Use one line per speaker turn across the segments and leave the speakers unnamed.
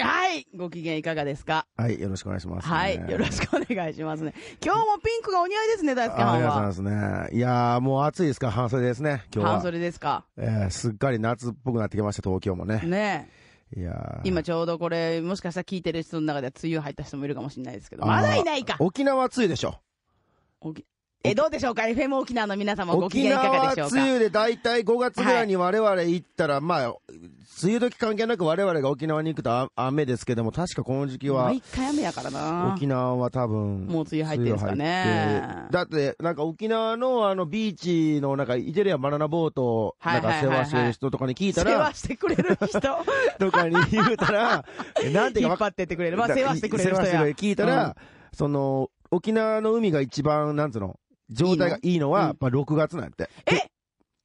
はい。ご機嫌いかがですか
はい。よろしくお願いします、ね、はい。よろしく
お願いしますね。今日もピンクがお似合いですね、大好きは。ありがとう
ございますね。いやー、もう暑いですか半袖ですね、今日は。半袖ですか。えー、すっかり夏っぽくなってきました、東京もね。ねいや
今ちょうどこれ、もしかしたら聞いてる人の中では梅雨入った人もいるかもしれないですけど、まだいないか。
沖縄は梅雨でしょ。
沖、え、どうでしょうか ?FM 沖縄の皆様ご機嫌いかがでしょうか梅雨で
大体5月ぐらいにわれわれ行ったら、はい、まあ、梅雨時関係なくわれわれが沖縄に行くと雨ですけども、確かこの時期は。毎
回雨やからな。沖
縄は多分。もう梅雨入ってるんですかね。だって、なんか沖縄のあのビーチのなんか、イテリアバナナボート、なんか世話してる人とかに聞いたら。世話
してくれる人
とかに言うたら、なんて引っ張ってってくれる。まあ世話してくれる人や。聞いたら、うん、その、沖縄の海が一番、なんつうの、状態がいいのは、っぱ6月なんて。え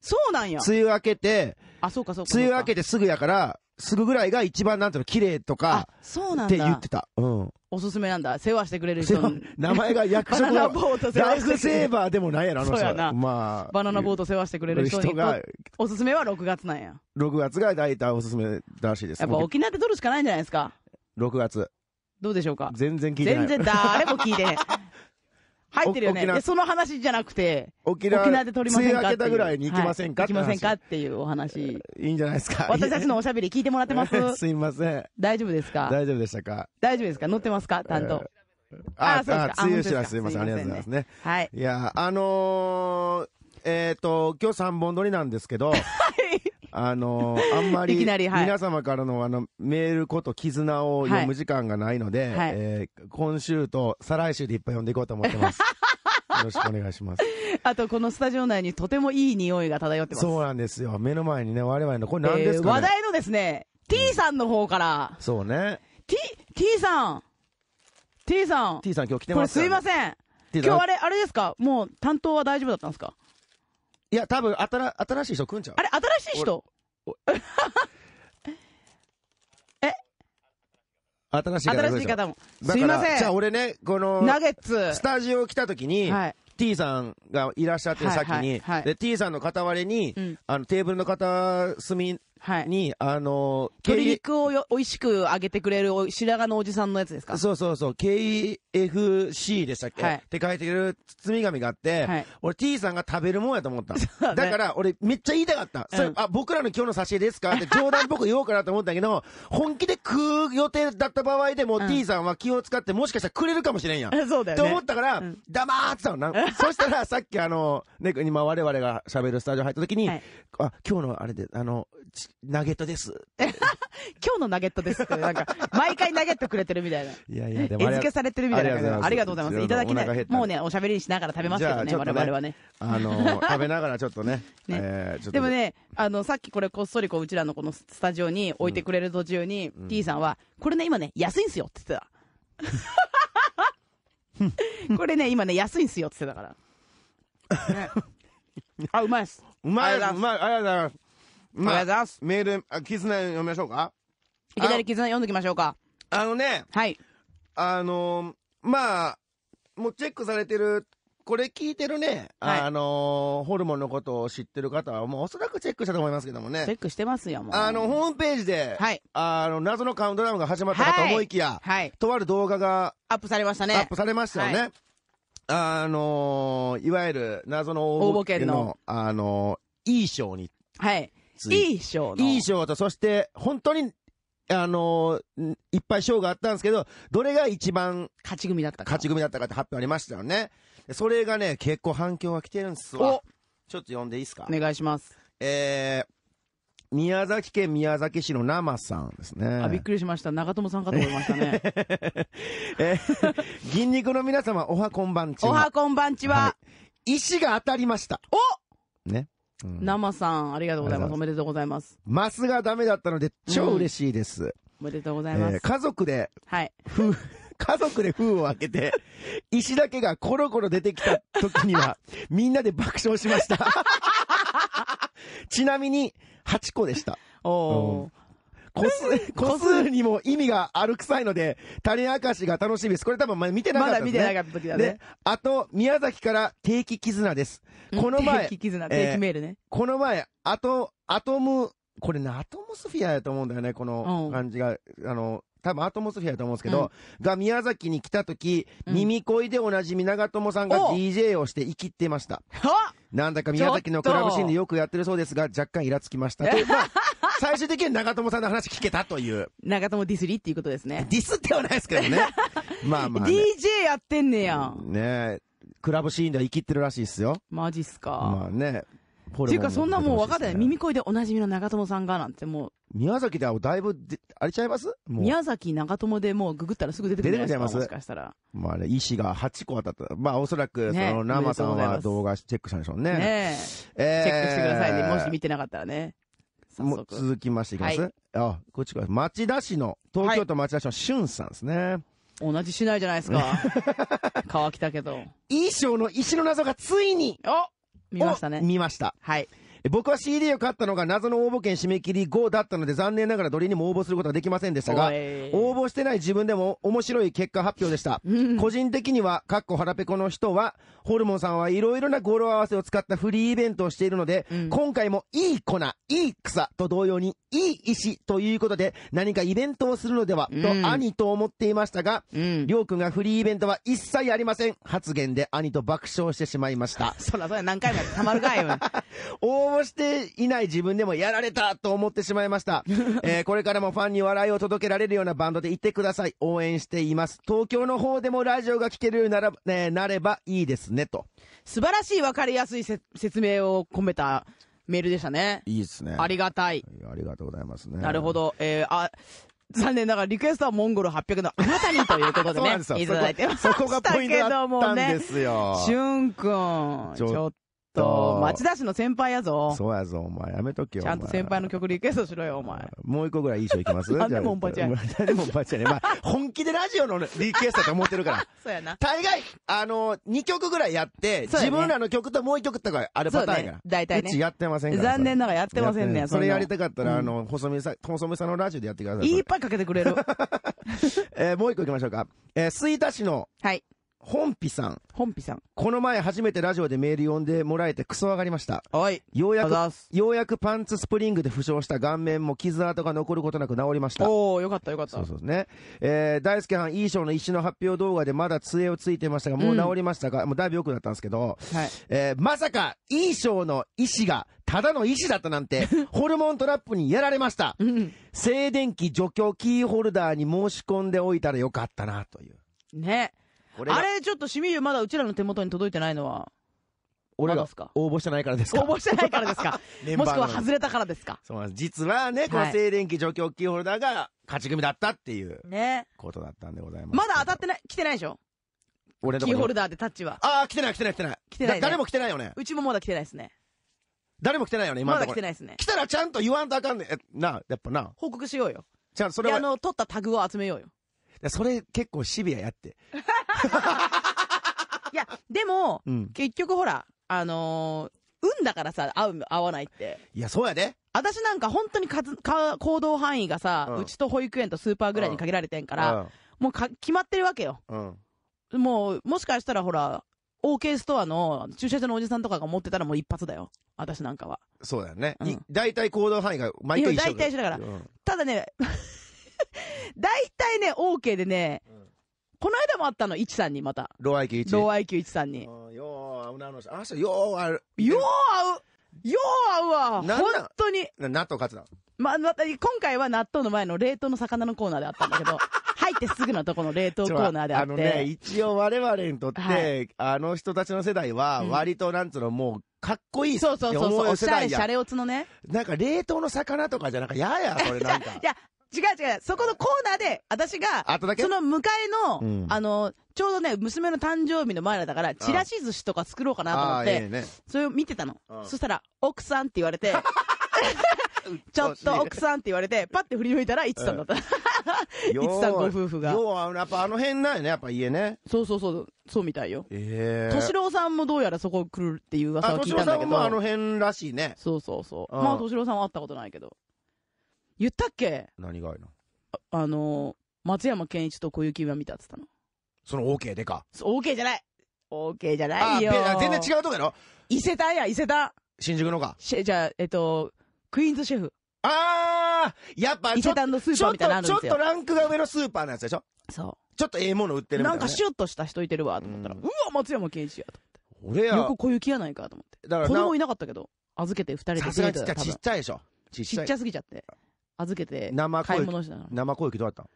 そうなんや。梅雨明けて、あ、そうかそうか梅雨明けてすぐやから、すぐぐらいが一番なんていうの綺麗とか
そうなんって言っ
て。た。うん。
おすすめなんだ。世話してくれる人に。名前が役バナナボート世ライ話してくれる。フセーバ
ーでもないやろ、あの人そうやなまあ。バナナボ
ート世話してくれる人に人が、おすすめは6月なんや。
6月が大体おすすめらしいです。やっぱ沖
縄で撮取るしかないんじゃないですか。
6月。どうでしょうか全然聞いてない。全然誰も聞いてへん。
入ってるよね。で、その話じゃなくて、沖縄沖縄で撮りませんかっていう。明けたぐらいに行きませんか、はい、行きませんかっていうお話。いいんじゃないですか。私たちのおしゃべり聞いてもらってます すいません。
大丈夫ですか大丈夫でしたか
大丈夫ですか乗ってますか担当。えー、あ、あそうですか。つすみません。ありがとうございます
ね。はい。いや、あのー、えっ、ー、と、今日三本撮りなんですけど、はい。あのー、あんまり皆様からのあのメールこと絆を読む時間がないので、はい、えー、今週と再来週でいっぱい読んでいこうと
思ってます。よろしくお願いします。あと、このスタジオ内にとてもいい匂いが漂ってます。そうなんですよ。目の前にね、我々の、これ何ですか、ねえー、話題のですね、T さんの方から。
そうね。
T、T さん。T さ
ん。T さん今日来てます、これすいま
せん。今日あれ、あれですかもう担当は大丈夫だったんですかいや、多分、新、新しい人来んちゃうあれ、新しい人
え新しい方新しい方も。すいません。じゃあ俺ね、この、ナゲッツ。スタジオ来た時に、はい T さんがいらっしゃって、先に。で、T さんの片割れに、あの、テーブルの片隅はい、あの、鶏
肉をよ美味しく揚げてくれる白髪のおじさんのやつですか
そうそうそう、KFC でしたっけ、はい、って書いてる包み紙があって、はい、俺 T さんが食べるもんやと思った。ね、だから俺めっちゃ言いたかった。それ、うん、あ、僕らの今日の差し入れですかって冗談っぽく言おうかなと思ったけど、本気で食う予定だった場合でも、うん、T さんは気を使ってもしかしたらくれるかもしれんやん。そうだよ、ね。って思ったから、うん、黙ってたのな。そしたらさっきあの、ね、今我々が喋るスタジオ入った時に、はい、あ、今日のあれで、あの、ナゲットです。
今日のナゲットですって、なんか、毎回ナゲットくれてるみたいな。い
やいや、でも。絵付けされてるみたいなありがとうございます。いただきない。も
うね、おしゃべりしながら食べますけどね、我々はね。
あの、食べながらちょっとね。ねえー、でもね、
あの、さっきこれこっそりこう、うちらのこのスタジオに置いてくれる途中に、うん、さんは、これね、今ね、安いんすよって言ってた。これね、今ね、安いんすよって言ってたから。ね、あ、うまいっす。うまい、うま
い、ありがとうございます。まあ、ありがとうございます。メール、あ、絆読みましょうかいきなり絆読んできましょうか。あのね。はい。あのー、まあ、もうチェックされてる、これ聞いてるね、はい、あのー、ホルモンのことを知ってる方は、もうおそらくチェックしたと思いますけどもね。チェックしてますよ、もう。あの、ホームページで、はい。あの、謎のカウントダウンが始まったかと思いきや、はい。とある動画が、アップされましたね。アップされましたよね。はい、あのー、いわゆる謎の応募券の、あのー、いい賞に、はい。つい。いい賞の。いい賞と、そして、本当に、あのー、いっぱい賞があったんですけど、どれが一番、勝ち組だったか。勝ち組だったかって発表ありましたよね。それがね、結構反響が来てるんですわ。ちょっと読んでいいですかお願いします。えー、宮崎県宮崎市の生さんですね。あ、びっ
くりしました。長友さんかと思いましたね。
えー、銀肉の皆様、おはこん
ばんちは。おはこんばんちは、はい、石が当たりました。おね。生さん、ありがとうございます。おめでとうございます。
マスがダメだったので、超嬉しいです。
おめでとうございます。家族で、はい。ふ、
家族で封を開けて、石だけがコロコロ出てきた時には、みんなで爆笑しました。ちなみに、8個でした。おお、個数、個数にも意味があるくさいので、種明かしが楽しみです。これ多分ま見てなかったです、ね。まだ見てなかった時だね。あと、宮崎から定期絆です。この前、定期絆、定期メールね。この前、あと、アトム、これね、アトムスフィアやと思うんだよね、この感じが。あの、多分アトモスフィアだと思うんですけど、うん、が宮崎に来た時、うん、耳恋でおなじみ長友さんが DJ をして生きてました。なんだか宮崎のクラブシーンでよくやってるそうですが、若干イラつきました。と
最終的に長友さんの話聞けたという。長友ディスリっていうことですね。ディスってはないですけどね。
まあまあ、ね、
DJ やってんねや
ん。ねクラブシーンでは生きってるらしいっすよ。マジっすか。まあね。っていうか、そんなもう分かっない。耳
声でおなじみの長友さんがなんてもう。
宮崎ではだいぶ、あれちゃいます宮
崎長友でもうググったらすぐ出てくるんじゃないですか。出てくるじゃ
まあね、石が8個当たった。まあおそらく、その、生さんは動画チェックしたんでしょうね。ねえ。えー、チェックしてくださいね。もし見て
なかったらね。
早速。続きましていきます、はい、あ、こっちか。町田市の、東京都町田市のしゅんさんですね。同じ市内じゃないですか。
川来たけど。
いいの石の謎がついにお見ましたね。見ました。はい。僕は CD を買ったのが謎の応募券締め切り後だったので残念ながらどれにも応募することはできませんでしたが、応募してない自分でも面白い結果発表でした。個人的には、かっこ腹ペコの人は、ホルモンさんはいろいろな語呂合わせを使ったフリーイベントをしているので、今回もいい粉、いい草と同様に、いい石ということで、何かイベントをするのでは、と兄と思っていましたが、りょうくんがフリーイベントは一切ありません。発言で兄と爆笑してしまいました。そらそら何回もたまるかい。応募していない自分でもやられたと思ってしまいました。えー、これからもファンに笑いを届けられるようなバンドでいてください。応援しています。東京の方でもラジオが聴けるようになら、ね、な
ればいいですね、と。素晴らしいわかりやすい説明を込めたメールでしたね。いいですね。ありがたい。ありがとうございますね。なるほど。えー、あ、残念ながらリクエストはモンゴル800のあなたにということでね、いただいてます。そこがポイントだったんですよ。しゅんくん、ちょっと、町田市の先輩やぞ。そうや
ぞ、お前。やめとけよ。ちゃんと先輩
の曲リクエストしろよ、お前。
もう一個ぐらいいい賞いきます何でもんぱちゃんでもんぱちやね。まあ、本気でラジオのリクエストと思ってるから。
そうやな。大概、あの、
2曲ぐらいやって、自分らの曲ともう1曲とかあるパターンやから。大体ね。うちやってませんから。残
念ながらやってませんね、それやりたかったら、あの、
細見さん、細見さんのラジオでやってください。いっ
ぱいかけてくれる。
えもう一個いきましょうか。え吹田市の、はい。本皮さん。本皮さん。この前初めてラジオでメール読んでもらえてクソ上がりました。はい。ようやく、ようやくパンツスプリングで負傷した顔面も傷跡が残ることなく治りました。おー、よかったよかった。そうそうね。えー、大輔はん、いい賞の石の発表動画でまだ杖をついてましたが、もう治りましたが、うん、もうだいぶ良くなったんですけど、はい。えー、まさか、いい賞の石が、ただの石だったなんて、ホルモントラップにやられました。うん。静電気除去キーホルダーに申し込んでおいたらよかったな、という。
ね。あれ、ちょっとしみゆまだうちらの手元に届いてないのは、
俺が応募し
てないからですか応募してないからですか もしくは外れたからですか
そうなんです。実はね、この静電気除去キーホルダーが勝ち組だったっていうことだったんでございます。ま
だ当たってない、来てないでしょ
俺のキーホルダーでタッチは。ああ、来てない来てない来てない。来てないね誰も来てないよね。う
ちもまだ来てないですね。
誰も来てないよね、今まだ来てないですね。来たらちゃんと言わんとあかんねえなやっぱな。報告しようよ。じゃんそれあの、
取ったタグを集めよう
よ。それ結構シビアやって。
いや、でも、うん結局ほら、あのー運だからさ、合う、合わないって。いや、そうやで。私なんか本当にかずか行動範囲がさ、ううちと保育園とスーパーぐらいに限られてんから、もうか決まってるわけよ。うん。もう、もしかしたらほら、OK ストアの駐車場のおじさんとかが持ってたらもう一発だよ。私なんかは。
そうだよね。うんい大体行動範囲が毎回一緒いや大体一緒だからうん
ただね、大体ね、OK でね、うんこの間もあったの、一さんにまた。
ロー IQ1。ロー
IQ1 さんに。よ
う合うな、あのあそうよう合う。よう合
うよう合うわ本当に
な納豆カつだ。
まあ、また、今回は納豆の前の冷凍の魚のコーナーであったんだけど、入ってすぐのとこの冷凍コーナーであって。あのね、
一応我々にとって、あの人たちの世代は、割となんつうの、もう、か
っこいいっそうそうそうそう、おしゃれ、シャレオツのね。
なんか冷凍の魚とかじゃなんか嫌や、これなんか。
違う違う。そこのコーナーで、私が、その迎えの、うんあの、ちょうどね、娘の誕生日の前だから、チラシ寿司とか作ろうかなと思っいてい、ね。それを見てたのそしたら、奥さんって言われて、ちょっと奥さんって言われて、パッて振り向いたら、いつさんだった。いつさんご夫婦が要
は、やっぱあの辺なんやね、やっぱ家ね。そうそうそう、そうみたいよ。ええ敏郎
さんもどうやらそこ来るっていう噂を聞い敏た郎んさだけんもあの
辺らしいね。そうそう
そう。まあ、敏郎さんは会ったことないけど。言ったっけ何がいな。ああの松山健一と小雪は見たっつったの。そ
の OK でか。
OK じゃない !OK じゃないよあ、全然違うとこやろ伊勢丹や、伊勢丹。新宿のか。じゃあ、えっと、クイーンズシェフ。あーやっぱ伊勢丹のスーパーみたいなのあるんですよ。ちょっとランクが上のスーパーのやつでしょそう。ちょっとええもの売ってるみたいな、ね、なんかシュッとした人いてるわ、と思ったら、うわ、松山健一や、と思って。俺や。よく小雪やないか、と思って。だから子供いなかったけど、預けて二人で。さすがちっちゃいでしょ。ちっちゃすぎちゃって。預けて生買い物したの。
生小雪どうやった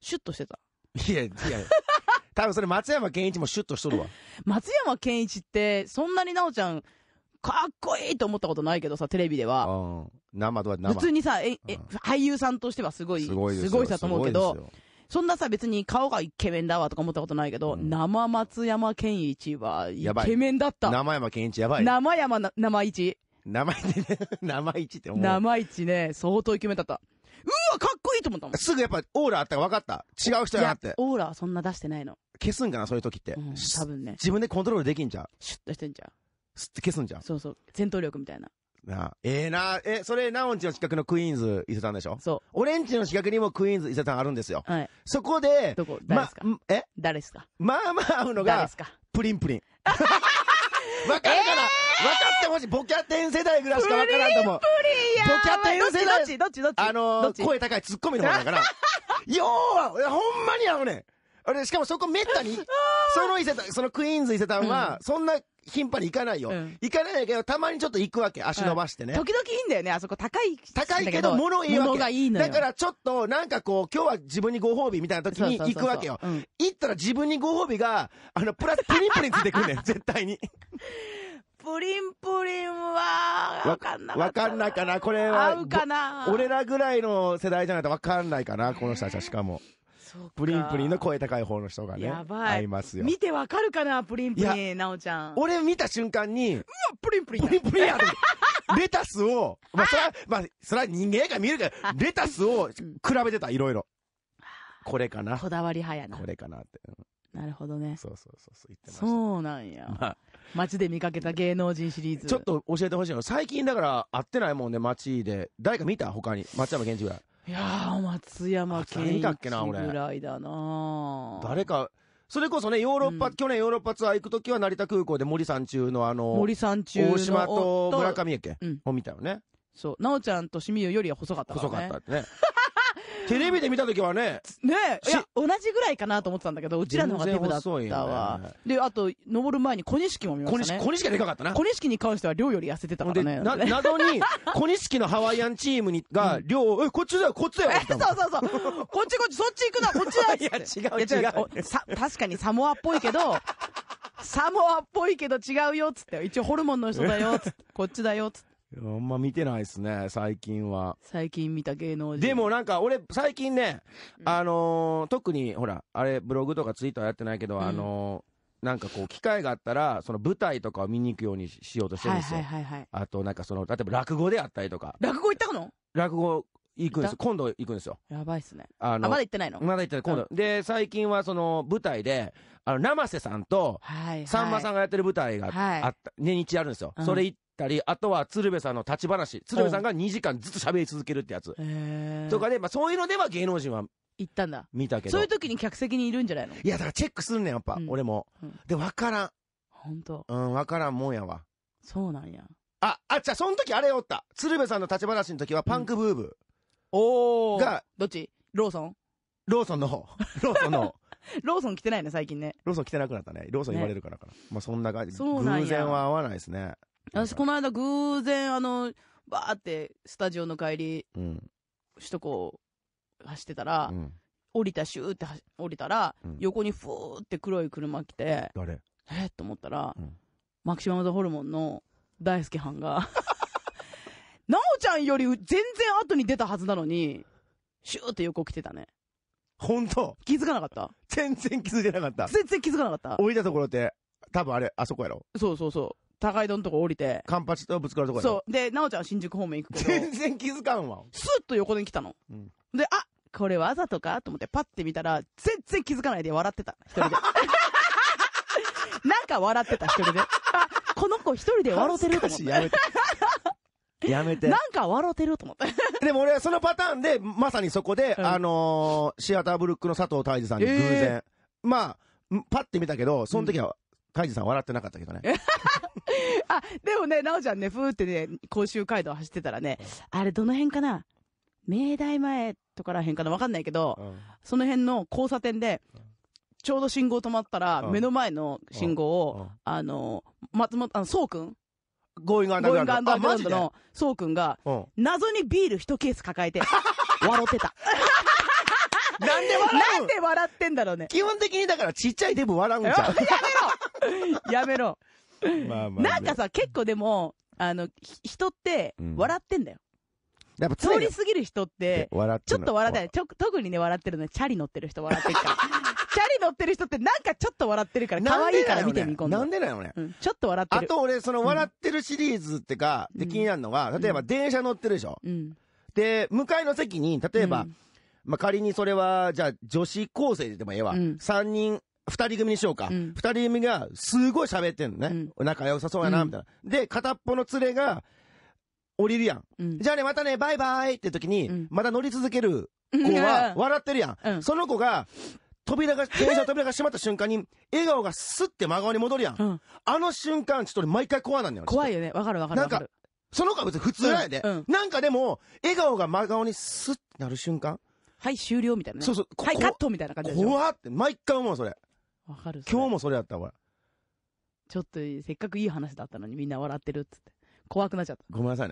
シュッとしてた。いや、いや、多分それ松山ケンイチもシュッとしとるわ。
松山ケンイチって、そんなに奈緒ちゃん、かっこいいと思ったことないけどさ、テレビでは。うん、生普通にさ、え、え、うん、俳優さんとしてはすごい、すごいすごいだと思うけど、そんなさ、別に顔がイケメンだわとか思ったことないけど、うん、生松山健一はイケメンだった。生山健一やばい。生山な、生一。生意気ね。生 意って思う。生意ね、相当イケメンだった。うわ、かっこいいと思ったもん。すぐやっぱオーラ
あったから分かった。違う人やなって。オ
ーラはそんな出してないの。
消すんかな、そういう時って。うん、多分ね。自分でコントロールできんじゃん。シュッとしてんじゃん。すって消すんじゃん。そうそう。戦闘力みたいな。なあええなえ、それ、ナオンちの近くのクイーンズ伊勢丹でしょそレンジの近くにもクイーンズ伊勢丹あるんですよ。はい。そこで、どこ誰まですか、え誰ですかまあまあうの誰でがす、かプリンプリン。わかるかな?。分かってほしい。ボキャテン世代ぐらいしかわからんと思う。ボキャテン世代。どっちどっちどっちあのー、声高いツッコミの方だから。よ うは、ほんまに合うねん。俺、しかもそこめったに その伊勢丹、そのクイーンズ伊勢丹は、そんな、頻繁に行かないよ、うん。行かないけど、たまにちょっと行くわけ。足伸ばしてね。時々いいんだよね。あそ
こ高い。高いけど、物いいわけ。がいいのだから
ちょっと、なんかこう、今日は自分にご褒美みたいな時に行くわけよ。行ったら自分にご褒美が、あの、プラスプリンプリンついてくるんだよ。絶対に。
プリンプリンは、わかんなわか
んないかな。これは。合うかな。俺らぐらいの世代じゃないとわかんないかな。この人たちはしかも。プリンプリンの声高い方の人がね。やばい。いますよ。見
てわかるかな、プリンプリン、なおちゃん。俺
見た瞬間に、うわ、プリンプリン。プリンプリンや レタスを、まあ、それは、まあ、それは人間やから見えるけど、レタスを比べてた、いろいろ。これかな。こ
だわり派やな。
これかなって。
なるほどね。そうそうそうそう、言ってました。そうなんや。まあ、街で見かけた芸能人シリーズ。ちょっ
と教えてほしいの。最近だから会ってないもんね、街で。誰か見た他に。松山健一ぐらい。
いやー、松山健一ぐらいだな
誰か、それこそね、ヨーロッパ、うん、去年ヨーロッパツアー行くときは成田空港で森さん中のあの、森さん中大島と村上駅を見たよね。
そう。奈央ちゃんとしみよよりは細かったからね。細かったっ
てね。テレビで見た時はね。
ねえ、いや、同じぐらいかなと思ってたんだけど、うちらの方がデブだったわ。ね、で、あと、登る前に小錦も見ましたね。小錦がでかかったな。小錦に関しては量より痩せてたからね。な、謎に、
小錦のハワイアンチームに、が、量、うん、え、こっちだよ、こっちだよ。そうそうそう。こっちこっち、そ
っち行くな、こっちだよ。いや、違う違う。違うさ、確かにサモアっぽいけど、サモアっぽいけど違うよ、つって。一応ホルモンの人だよ、つって。こっちだよ、つっ
て。あんま見てないですね、最近は。
最近見た芸能
人。でもなんか俺、最近ね、うん、あのー、特にほら、あれ、ブログとかツイートはやってないけど、うん、あのー、なんかこう、機会があったら、その舞台とかを見に行くようにしようとしてるんですよ。はいはいはい、はい、あと、なんかその、例えば落語であったりとか。落語行ったの落語行くんです今度行くんですよ。やばいっすね。あの、あまだ行ってないのまだ行ってない、今度。で、最近はその、舞台で、あの、生瀬さんと、
はい、さんまさん
がやってる舞台があった、はい、年日あるんですよ。うん、それ行ったり、あとは鶴瓶さんの立ち話、鶴瓶さんが2時間ずっと喋り続けるってやつ。とかで、まあそういうのでは芸能人は
行ったんだ。見たけど。そういう時に客席にいるんじゃないのい
や、だからチェックすんねん、やっぱ、うん、俺も。で、わからん。本当うん、わからんもんやわ。そうなんや。
あ、あ、じゃあ、その時あれおった。
鶴瓶さんの立ち話の時はパンクブーブー。おが、どっちローソンローソンの方。ローソンの方。
ローソン来てないね、最近ね。
ローソン来てなくなったね。ローソン言われるからかな。ね、まあそんな感じ。偶然は合わないですね。
私、この間偶然、あの、バーってスタジオの帰り、うん。首都高走ってたら、うん降りた、シューって降りたら、うん横にふーって黒い車来て、誰えっと思ったら、うんマキシマムザホルモンの大輔班が、な おちゃんより全然後に出たはずなのに、シューって横来てたね。
本当気づかなかった全然気づいてなか
った。全然気づかなかっ
た。降りたところって、多
分あれ、あそこやろそうそうそう。高井戸のとこ降りて。カンパチとぶつかるとこそう。で、なおちゃんは新宿方面行くけど、全然気づかんわ。スッと横に来たの。うんで、あこれわざとかと思ってパッて見たら、全然気づかないで笑ってた。一人で。なんか笑ってた、一人で。あ、この子一人で笑ってると思っやめて やめてな。んか笑ってると思
って。でも俺はそのパターンで、まさにそこで、うんあのーシアターブルックの佐藤泰治さんに偶然。えまあ、パッて見たけど、その時はカイジさん笑ってなかったけどね。
あ、でもね、なおちゃんね、ふーってね、甲州街道走ってたらね、あれどの辺かな明大前とからへんかなわかんないけど、うん、その辺の交差点で、ちょうど信号止まったら、うん、目の前の信号を、うん、あの、松本、あの、そうくんゴーイングアンダーグラウンド。の、そうくんが、謎にビール一ケース抱えて、笑ってた。なんで笑うなんで笑ってんだろうね。基本的にだからちっちゃいデブ笑うんじゃん。やめろやめろ、まあまあね、なんかさ、結構でも、あの、人って笑ってんだよ。やっぱ通り過ぎる人って、ちょっと笑ってない。特にね、笑ってるのチャリ乗ってる人笑ってるから。チャリ乗ってる人ってなんかちょっと笑ってるから、可愛いから見てみ、今んなんでなのね、うん、ちょっと笑ってる。あと俺、その笑っ
てるシリーズってか、うん、で気になるのは、例えば電車乗ってるでしょ。うん、で、向かいの席に、例えば、うんまあ、仮にそれは、じゃあ、女子高生でもええわ。うん、3人、2人組にしようか。うん、2人組が、すごい喋ってんのね。うん、仲良さそうやな、みたいな。うん、で、片っぽの連れが、降りるやんうん、じゃあね、またね、バイバイって時に、また乗り続ける子は、笑ってるやん。その子が、扉が、電車の扉が閉まった瞬間に、笑顔がスッて真顔に戻るやん。うん、あの瞬間、ちょっと毎回怖なんだよ。怖いよね。わ
かるわかる。なんか、
その子は別に普通なんやで、うんうん、なんかでも、笑顔が真顔にスッてなる瞬間。はい、終了みたいな、ね、そうそう。は
い、カットみたいな感じでしょ。
怖って、毎回思う、それ。わかる。今日もそれやったら。
ちょっと、せっかくいい話だったのにみんな笑ってるっつって。怖くなっちゃった。
ごめんなさいね。